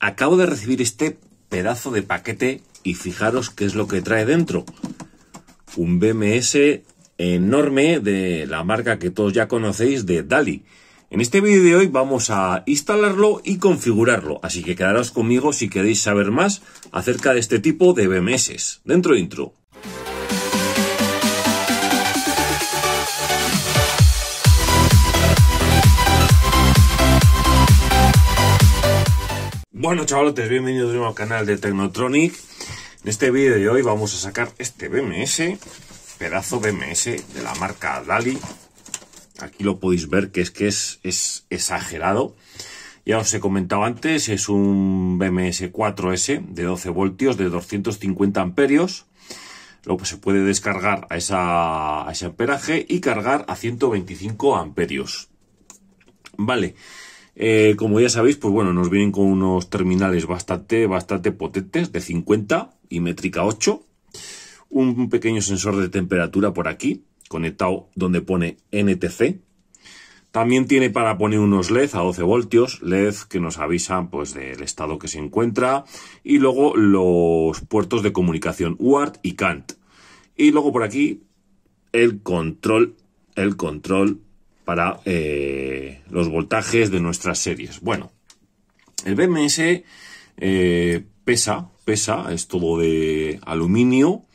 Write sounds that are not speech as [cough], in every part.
Acabo de recibir este pedazo de paquete y fijaros qué es lo que trae dentro. Un BMS enorme de la marca que todos ya conocéis de DALI. En este vídeo de hoy vamos a instalarlo y configurarlo, así que quedaros conmigo si queréis saber más acerca de este tipo de BMS. Dentro intro. Bueno chavalotes, bienvenidos de nuevo al canal de Technotronic En este vídeo de hoy vamos a sacar este BMS Pedazo BMS de la marca Dali Aquí lo podéis ver que es que es, exagerado Ya os he comentado antes, es un BMS 4S de 12 voltios de 250 amperios Luego se puede descargar a, esa, a ese amperaje y cargar a 125 amperios Vale, eh, como ya sabéis, pues bueno, nos vienen con unos terminales bastante, bastante potentes, de 50 y métrica 8. Un pequeño sensor de temperatura por aquí, conectado donde pone NTC. También tiene para poner unos LED a 12 voltios, LED que nos avisan pues del estado que se encuentra. Y luego los puertos de comunicación UART y CANT. Y luego por aquí el control, el control para eh, los voltajes de nuestras series. Bueno, el BMS eh, pesa, pesa, es todo de aluminio,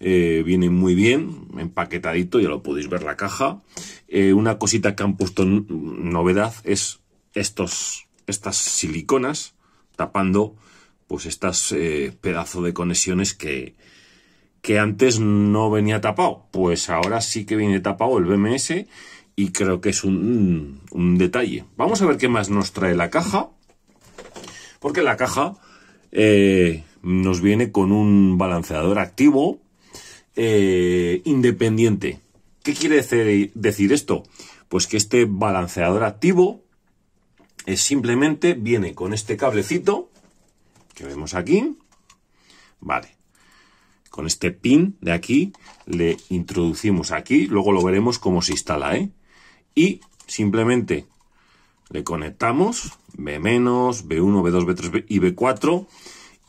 eh, viene muy bien, empaquetadito, ya lo podéis ver la caja. una cosita que han puesto novedad es estos, estas siliconas tapando pues estas pedazos de conexiones que, que antes no venía tapado. Pues ahora sí que viene tapado el BMS y creo que es un, detalle. Vamos a ver qué más nos trae la caja, porque la caja eh, nos viene con un balanceador activo eh, independiente. ¿Qué quiere decir esto? Pues que este balanceador activo simplemente viene con este cablecito que vemos aquí. Vale. Con este pin de aquí le introducimos aquí, luego lo veremos cómo se instala, ¿eh? y simplemente le conectamos B-, B1, B2, B3 y B4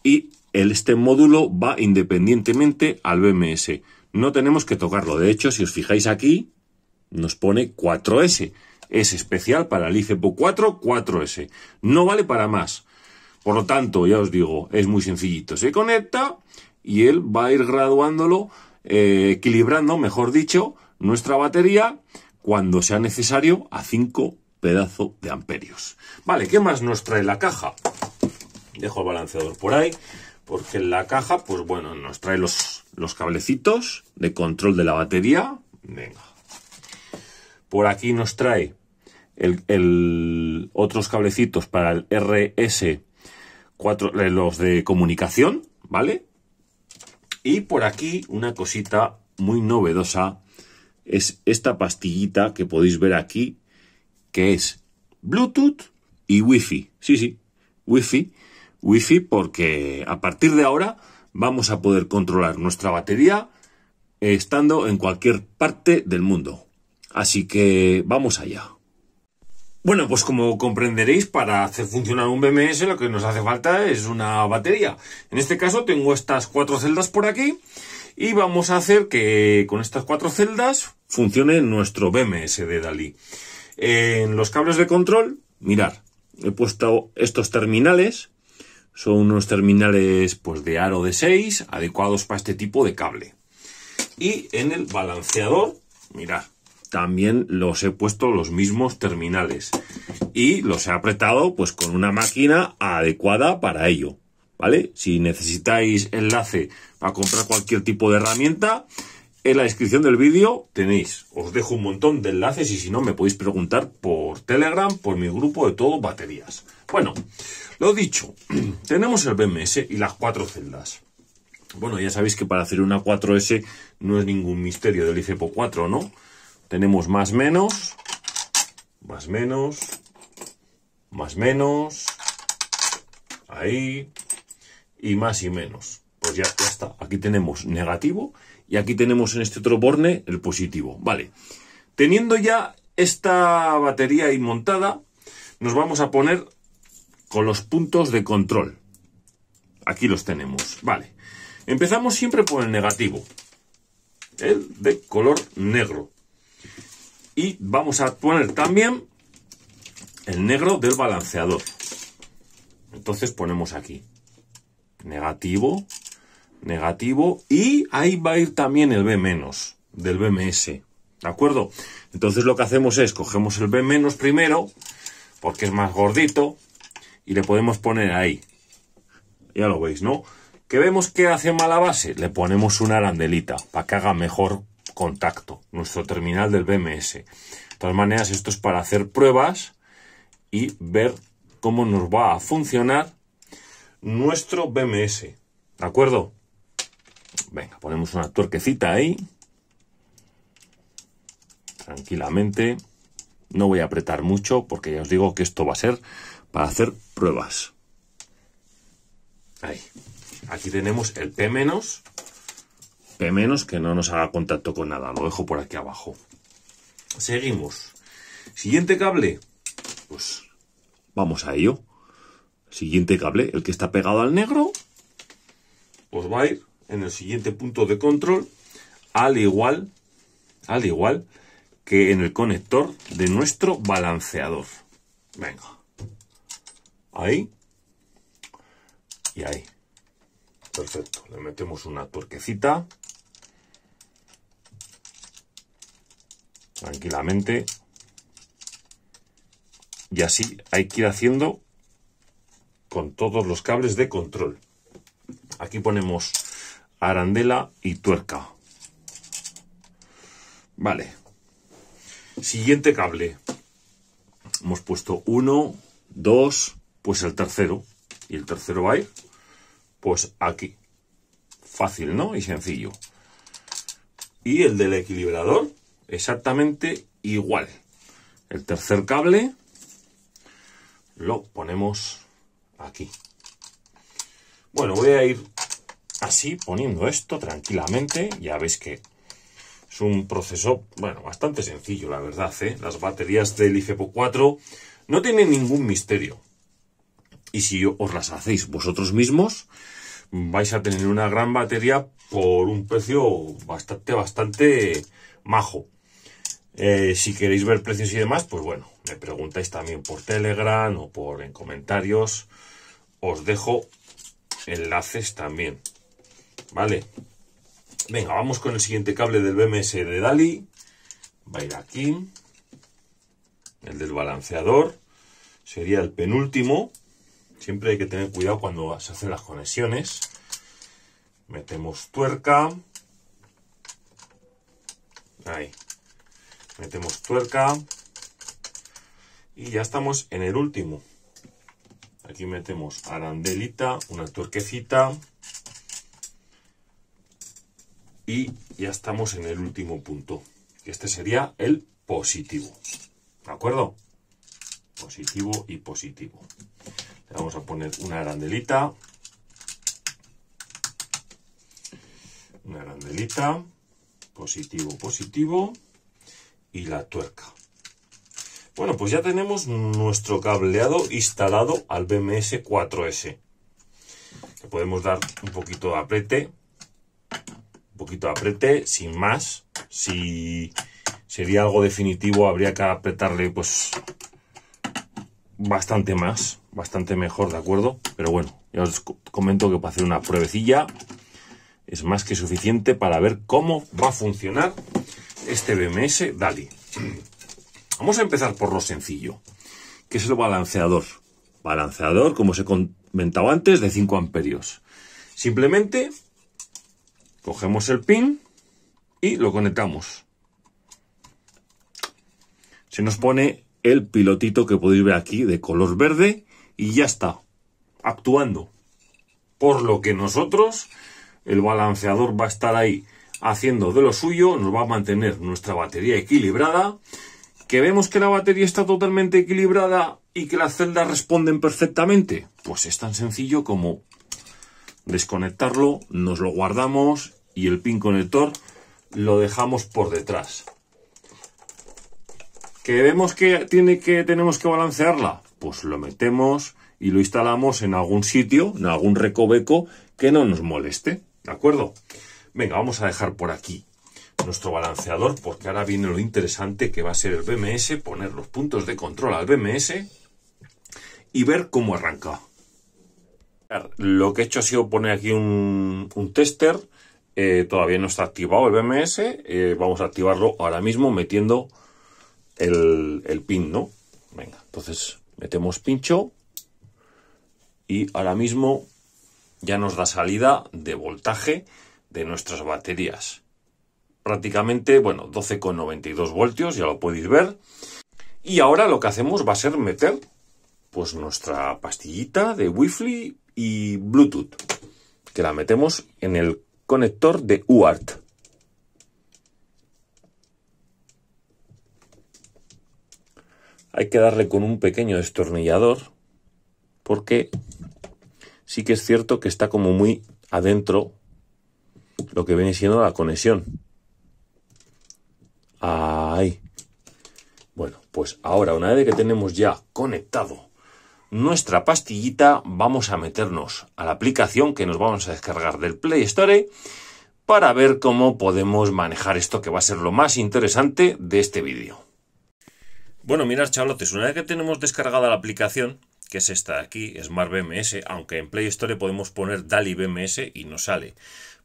y este módulo va independientemente al BMS. No tenemos que tocarlo. De hecho, si os fijáis aquí, nos pone 4S. Es especial para el ICEPO 4, 4S. No vale para más. Por lo tanto, ya os digo, es muy sencillito. Se conecta y él va a ir graduándolo, eh, equilibrando, mejor dicho, nuestra batería cuando sea necesario, a 5 pedazos de amperios. Vale, ¿qué más nos trae la caja? Dejo el balanceador por ahí, porque en la caja, pues bueno, nos trae los, los cablecitos de control de la batería. Venga. Por aquí nos trae el, otros cablecitos para el RS, 4, eh, los de comunicación, ¿vale? Y por aquí una cosita muy novedosa es esta pastillita que podéis ver aquí, que es Bluetooth y wifi Sí, sí, wifi wifi porque a partir de ahora vamos a poder controlar nuestra batería estando en cualquier parte del mundo. Así que vamos allá. Bueno, pues como comprenderéis, para hacer funcionar un BMS lo que nos hace falta es una batería. En este caso tengo estas cuatro celdas por aquí y vamos a hacer que con estas cuatro celdas funcione nuestro BMS de Dalí. En los cables de control, mirar, he puesto estos terminales, son unos terminales pues de aro de 6 adecuados para este tipo de cable. Y en el balanceador, mirad, también los he puesto los mismos terminales y los he apretado pues con una máquina adecuada para ello. ¿vale? Si necesitáis enlace para comprar cualquier tipo de herramienta, en la descripción del vídeo tenéis, os dejo un montón de enlaces y si no me podéis preguntar por Telegram, por mi grupo de todo baterías. Bueno, lo dicho, [clears throat] tenemos el BMS y las cuatro celdas. Bueno, ya sabéis que para hacer una 4S no es ningún misterio del IFEPO 4, ¿no? Tenemos más menos, más menos, más menos, ahí, y más y menos. Pues ya, está. Aquí tenemos negativo y aquí tenemos en este otro borne el positivo. Vale. Teniendo ya esta batería ahí montada, nos vamos a poner con los puntos de control. Aquí los tenemos. Vale. Empezamos siempre por el negativo. El de color negro. Y vamos a poner también el negro del balanceador. Entonces ponemos aquí negativo, negativo, y ahí va a ir también el B menos del BMS, ¿de acuerdo? Entonces lo que hacemos es, cogemos el B menos primero, porque es más gordito, y le podemos poner ahí, ya lo veis, ¿no? que vemos que hace mala base? Le ponemos una arandelita para que haga mejor contacto, nuestro terminal del BMS. De todas maneras, esto es para hacer pruebas y ver cómo nos va a funcionar nuestro BMS. ¿De acuerdo? Venga, ponemos una tuerquecita ahí. Tranquilamente. No voy a apretar mucho porque ya os digo que esto va a ser para hacer pruebas. Ahí. Aquí tenemos el P-, P- que no nos haga contacto con nada. Lo dejo por aquí abajo. Seguimos. Siguiente cable. Pues vamos a ello. Siguiente cable, el que está pegado al negro, pues va a ir en el siguiente punto de control, al igual, al igual que en el conector de nuestro balanceador. Venga. Ahí. Y ahí. Perfecto. Le metemos una tuerquecita. Tranquilamente. Y así hay que ir haciendo con todos los cables de control. Aquí ponemos arandela y tuerca. Vale. Siguiente cable. Hemos puesto uno, dos, pues el tercero. Y el tercero va a ir, pues aquí. Fácil, ¿no? Y sencillo. Y el del equilibrador, exactamente igual. El tercer cable lo ponemos aquí. Bueno, voy a ir así poniendo esto tranquilamente. Ya veis que es un proceso, bueno, bastante sencillo, la verdad. ¿eh? Las baterías del IFEPO 4 no tienen ningún misterio. Y si os las hacéis vosotros mismos, vais a tener una gran batería por un precio bastante, bastante majo. Eh, si queréis ver precios y demás, pues bueno, me preguntáis también por Telegram o por en comentarios os dejo enlaces también. ¿Vale? Venga, vamos con el siguiente cable del BMS de Dali. Va a ir aquí. El del balanceador. Sería el penúltimo. Siempre hay que tener cuidado cuando se hacen las conexiones. Metemos tuerca. Ahí. Metemos tuerca. Y ya estamos en el último. Aquí metemos arandelita, una tuerquecita Y ya estamos en el último punto. Este sería el positivo. ¿De acuerdo? Positivo y positivo. Le vamos a poner una arandelita. Una arandelita. Positivo, positivo. Y la tuerca. Bueno, pues ya tenemos nuestro cableado instalado al BMS 4S. Le podemos dar un poquito de aprete, un poquito de aprete, sin más. Si sería algo definitivo, habría que apretarle pues bastante más, bastante mejor, ¿de acuerdo? Pero bueno, ya os comento que para hacer una pruebecilla es más que suficiente para ver cómo va a funcionar este BMS DALI. Vamos a empezar por lo sencillo, que es el balanceador. Balanceador, como se comentaba antes, de 5 amperios. Simplemente cogemos el pin y lo conectamos. Se nos pone el pilotito que podéis ver aquí de color verde y ya está, actuando. Por lo que nosotros, el balanceador va a estar ahí haciendo de lo suyo, nos va a mantener nuestra batería equilibrada ¿Que vemos que la batería está totalmente equilibrada y que las celdas responden perfectamente? Pues es tan sencillo como desconectarlo, nos lo guardamos y el pin conector lo dejamos por detrás. ¿Que vemos que, tiene que tenemos que balancearla? Pues lo metemos y lo instalamos en algún sitio, en algún recoveco que no nos moleste. ¿De acuerdo? Venga, vamos a dejar por aquí nuestro balanceador, porque ahora viene lo interesante que va a ser el BMS, poner los puntos de control al BMS y ver cómo arranca. Lo que he hecho ha sido poner aquí un, tester, eh, todavía no está activado el BMS, eh, vamos a activarlo ahora mismo metiendo el, el pin, ¿no? Venga, entonces metemos pincho y ahora mismo ya nos da salida de voltaje de nuestras baterías prácticamente, bueno, 12,92 voltios, ya lo podéis ver. Y ahora lo que hacemos va a ser meter pues nuestra pastillita de Wi-Fi y Bluetooth, que la metemos en el conector de UART. Hay que darle con un pequeño destornillador porque sí que es cierto que está como muy adentro lo que viene siendo la conexión. Ahí. Bueno, pues ahora, una vez que tenemos ya conectado nuestra pastillita, vamos a meternos a la aplicación que nos vamos a descargar del Play Store para ver cómo podemos manejar esto que va a ser lo más interesante de este vídeo. Bueno, mirad chavalotes, una vez que tenemos descargada la aplicación, que es esta de aquí, Smart BMS, aunque en Play Store podemos poner DALI BMS y no sale.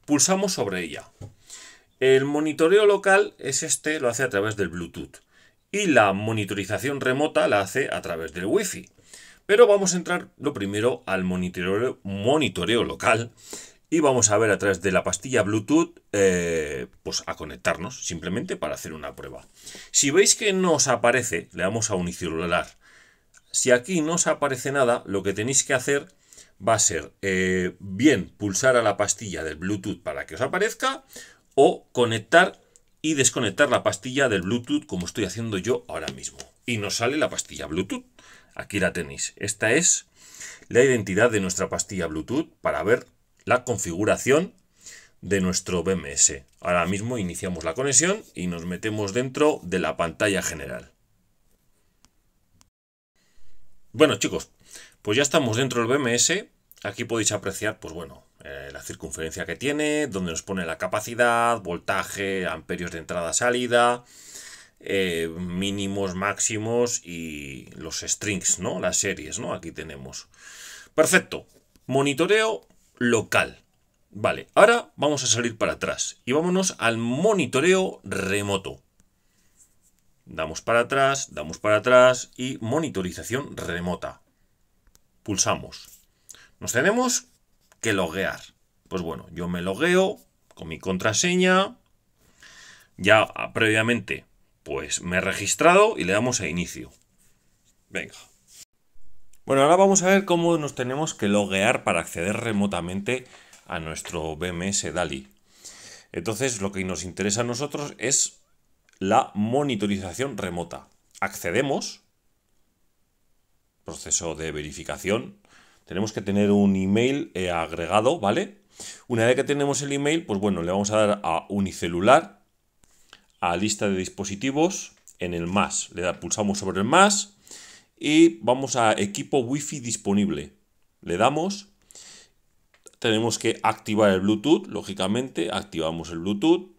Pulsamos sobre ella. El monitoreo local es este, lo hace a través del Bluetooth. Y la monitorización remota la hace a través del Wi-Fi. Pero vamos a entrar lo primero al monitoreo, local y vamos a ver a través de la pastilla Bluetooth eh, pues a conectarnos simplemente para hacer una prueba. Si veis que no os aparece, le damos a unicelular. Si aquí no os aparece nada, lo que tenéis que hacer va a ser eh, bien pulsar a la pastilla del Bluetooth para que os aparezca o conectar y desconectar la pastilla del Bluetooth como estoy haciendo yo ahora mismo. Y nos sale la pastilla Bluetooth. Aquí la tenéis. Esta es la identidad de nuestra pastilla Bluetooth para ver la configuración de nuestro BMS. Ahora mismo iniciamos la conexión y nos metemos dentro de la pantalla general. Bueno chicos, pues ya estamos dentro del BMS. Aquí podéis apreciar, pues bueno, eh, la circunferencia que tiene, donde nos pone la capacidad, voltaje, amperios de entrada-salida, eh, mínimos, máximos y los strings, ¿no? Las series, ¿no? Aquí tenemos. Perfecto. Monitoreo local. Vale, ahora vamos a salir para atrás y vámonos al monitoreo remoto. Damos para atrás, damos para atrás y monitorización remota. Pulsamos. Nos tenemos loguear. Pues bueno, yo me logueo con mi contraseña. Ya ah, previamente, pues me he registrado y le damos a inicio. Venga. Bueno, ahora vamos a ver cómo nos tenemos que loguear para acceder remotamente a nuestro BMS DALI. Entonces, lo que nos interesa a nosotros es la monitorización remota. Accedemos, proceso de verificación, tenemos que tener un email eh, agregado, ¿vale? Una vez que tenemos el email, pues bueno, le vamos a dar a unicelular, a lista de dispositivos, en el más. Le pulsamos sobre el más y vamos a equipo wifi disponible. Le damos. Tenemos que activar el Bluetooth, lógicamente. Activamos el Bluetooth.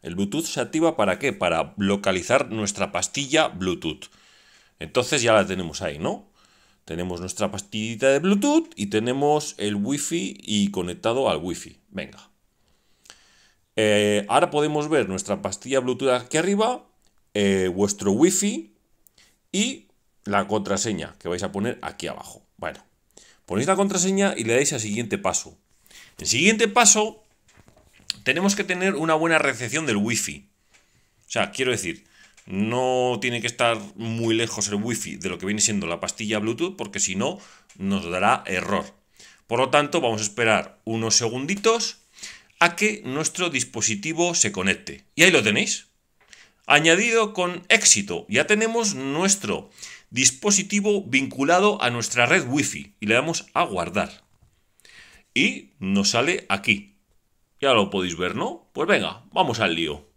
El Bluetooth se activa para qué? Para localizar nuestra pastilla Bluetooth. Entonces ya la tenemos ahí, ¿no? Tenemos nuestra pastillita de Bluetooth y tenemos el Wi-Fi y conectado al Wi-Fi. Venga. Eh, ahora podemos ver nuestra pastilla Bluetooth aquí arriba, eh, vuestro Wi-Fi y la contraseña que vais a poner aquí abajo. Bueno, ponéis la contraseña y le dais al siguiente paso. El siguiente paso, tenemos que tener una buena recepción del Wi-Fi. O sea, quiero decir, no tiene que estar muy lejos el wifi de lo que viene siendo la pastilla Bluetooth porque si no nos dará error. Por lo tanto, vamos a esperar unos segunditos a que nuestro dispositivo se conecte. Y ahí lo tenéis. Añadido con éxito, ya tenemos nuestro dispositivo vinculado a nuestra red Wi-Fi y le damos a guardar. Y nos sale aquí. Ya lo podéis ver, ¿no? Pues venga, vamos al lío.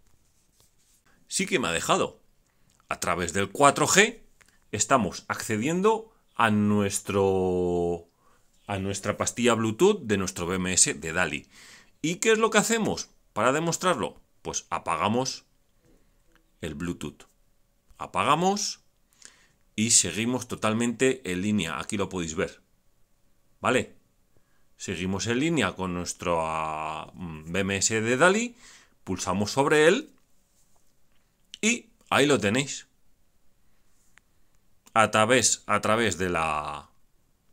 Sí que me ha dejado, a través del 4G estamos accediendo a, nuestro, a nuestra pastilla Bluetooth de nuestro BMS de DALI. ¿Y qué es lo que hacemos para demostrarlo? Pues apagamos el Bluetooth. Apagamos y seguimos totalmente en línea. Aquí lo podéis ver. ¿Vale? Seguimos en línea con nuestro mm, BMS de DALI, pulsamos sobre él Ahí lo tenéis. A través, a través de la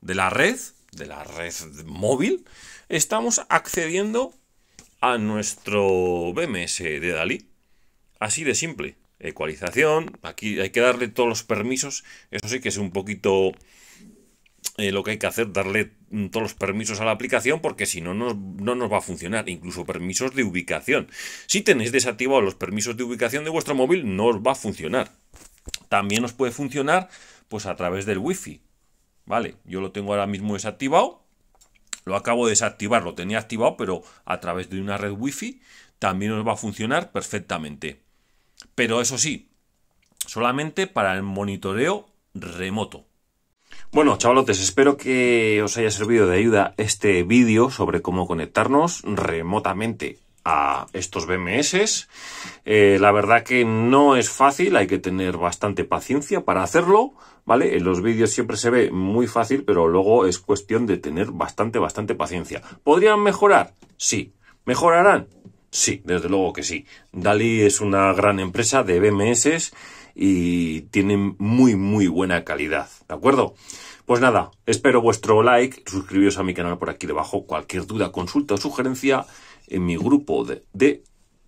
de la red, de la red móvil, estamos accediendo a nuestro BMS de Dalí. Así de simple. Ecualización, aquí hay que darle todos los permisos. Eso sí que es un poquito eh, lo que hay que hacer, darle mm, todos los permisos a la aplicación porque si no, no, nos va a funcionar, incluso permisos de ubicación. Si tenéis desactivados los permisos de ubicación de vuestro móvil, no os va a funcionar. También os puede funcionar pues a través del wifi Vale, yo lo tengo ahora mismo desactivado, lo acabo de desactivar, lo tenía activado, pero a través de una red wifi también os va a funcionar perfectamente. Pero eso sí, solamente para el monitoreo remoto. Bueno, chavalotes, espero que os haya servido de ayuda este vídeo sobre cómo conectarnos remotamente a estos BMS. Eh, la verdad que no es fácil, hay que tener bastante paciencia para hacerlo, ¿vale? En los vídeos siempre se ve muy fácil, pero luego es cuestión de tener bastante, bastante paciencia. ¿Podrían mejorar? Sí. ¿Mejorarán? Sí, desde luego que sí. Dali es una gran empresa de BMS y tienen muy muy buena calidad, ¿de acuerdo? Pues nada, espero vuestro like, suscribiros a mi canal por aquí debajo, cualquier duda, consulta o sugerencia en mi grupo de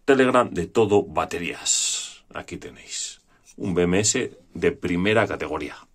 Telegram de todo baterías. Aquí tenéis un BMS de primera categoría.